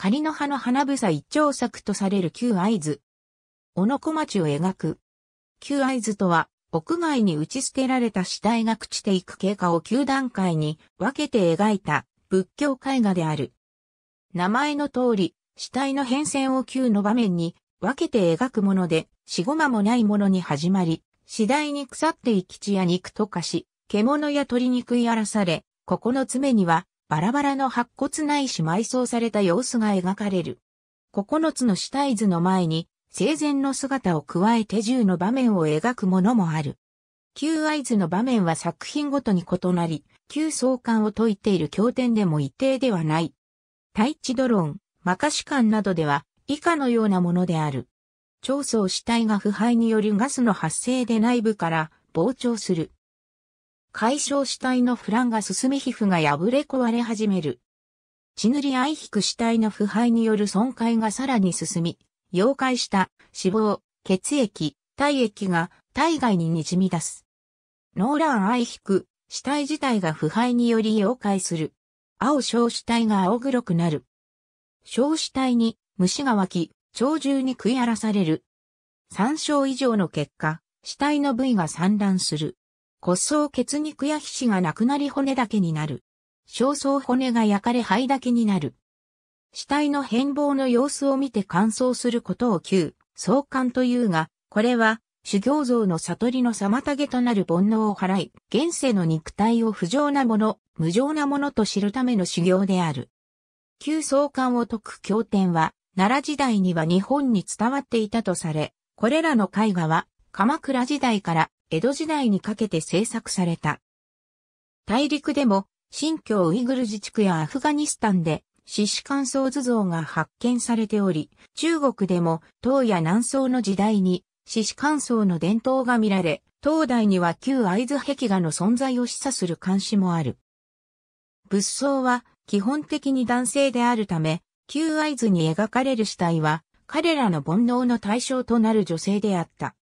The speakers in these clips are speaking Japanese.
仮の葉の花房一丁作とされる旧合図。小野小町を描く。旧合図とは、屋外に打ち捨てられた死体が朽ちていく経過を9段階に分けて描いた仏教絵画である。名前の通り、死体の変遷を旧の場面に分けて描くもので、死後間もないものに始まり、次第に腐っていき血や肉と化し、獣や鶏肉い荒らされ、この爪にはバラバラの白骨ないし埋葬された様子が描かれる。9つの死体図の前に、生前の姿を加えて10の場面を描くものもある。旧合図の場面は作品ごとに異なり、旧相関を解いている経典でも一定ではない。大地ドローン、マカシカンなどでは、以下のようなものである。長層死体が腐敗によるガスの発生で内部から膨張する。解消死体の腐乱が進み皮膚が破れ壊れ始める。血塗り相引く死体の腐敗による損壊がさらに進み、溶解した脂肪、血液、体液が体外に滲み出す。ノーラン愛引く死体自体が腐敗により溶解する。青小死体が青黒くなる。小死体に虫が湧き、鳥獣に食い荒らされる。3章以上の結果、死体の部位が散乱する。骨葬血肉や皮脂がなくなり骨だけになる。焦燥骨が焼かれ灰だけになる。死体の変貌の様子を見て乾燥することを旧、相関というが、これは、修行像の悟りの妨げとなる煩悩を払い、現世の肉体を不浄なもの、無常なものと知るための修行である。旧相関を解く経典は、奈良時代には日本に伝わっていたとされ、これらの絵画は、鎌倉時代から江戸時代にかけて制作された。大陸でも、新疆ウイグル自治区やアフガニスタンで、獅子乾燥図像が発見されており、中国でも、唐や南宋の時代に、獅子乾燥の伝統が見られ、東大には旧会津壁画の存在を示唆する監視もある。仏像は基本的に男性であるため、旧会津に描かれる死体は彼らの煩悩の対象となる女性であった。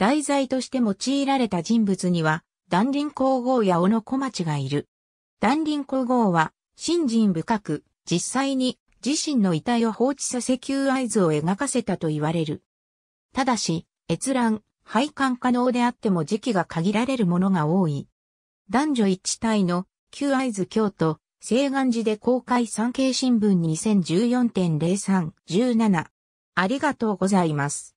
題材として用いられた人物には、断林皇后や小野小町がいる。断林皇后は、信心深く、実際に自身の遺体を放置させ求合図を描かせたと言われる。ただし、閲覧、配管可能であっても時期が限られるものが多い。男女一致体の求合図京都、西岸寺で公開産経新聞2014.0317。ありがとうございます。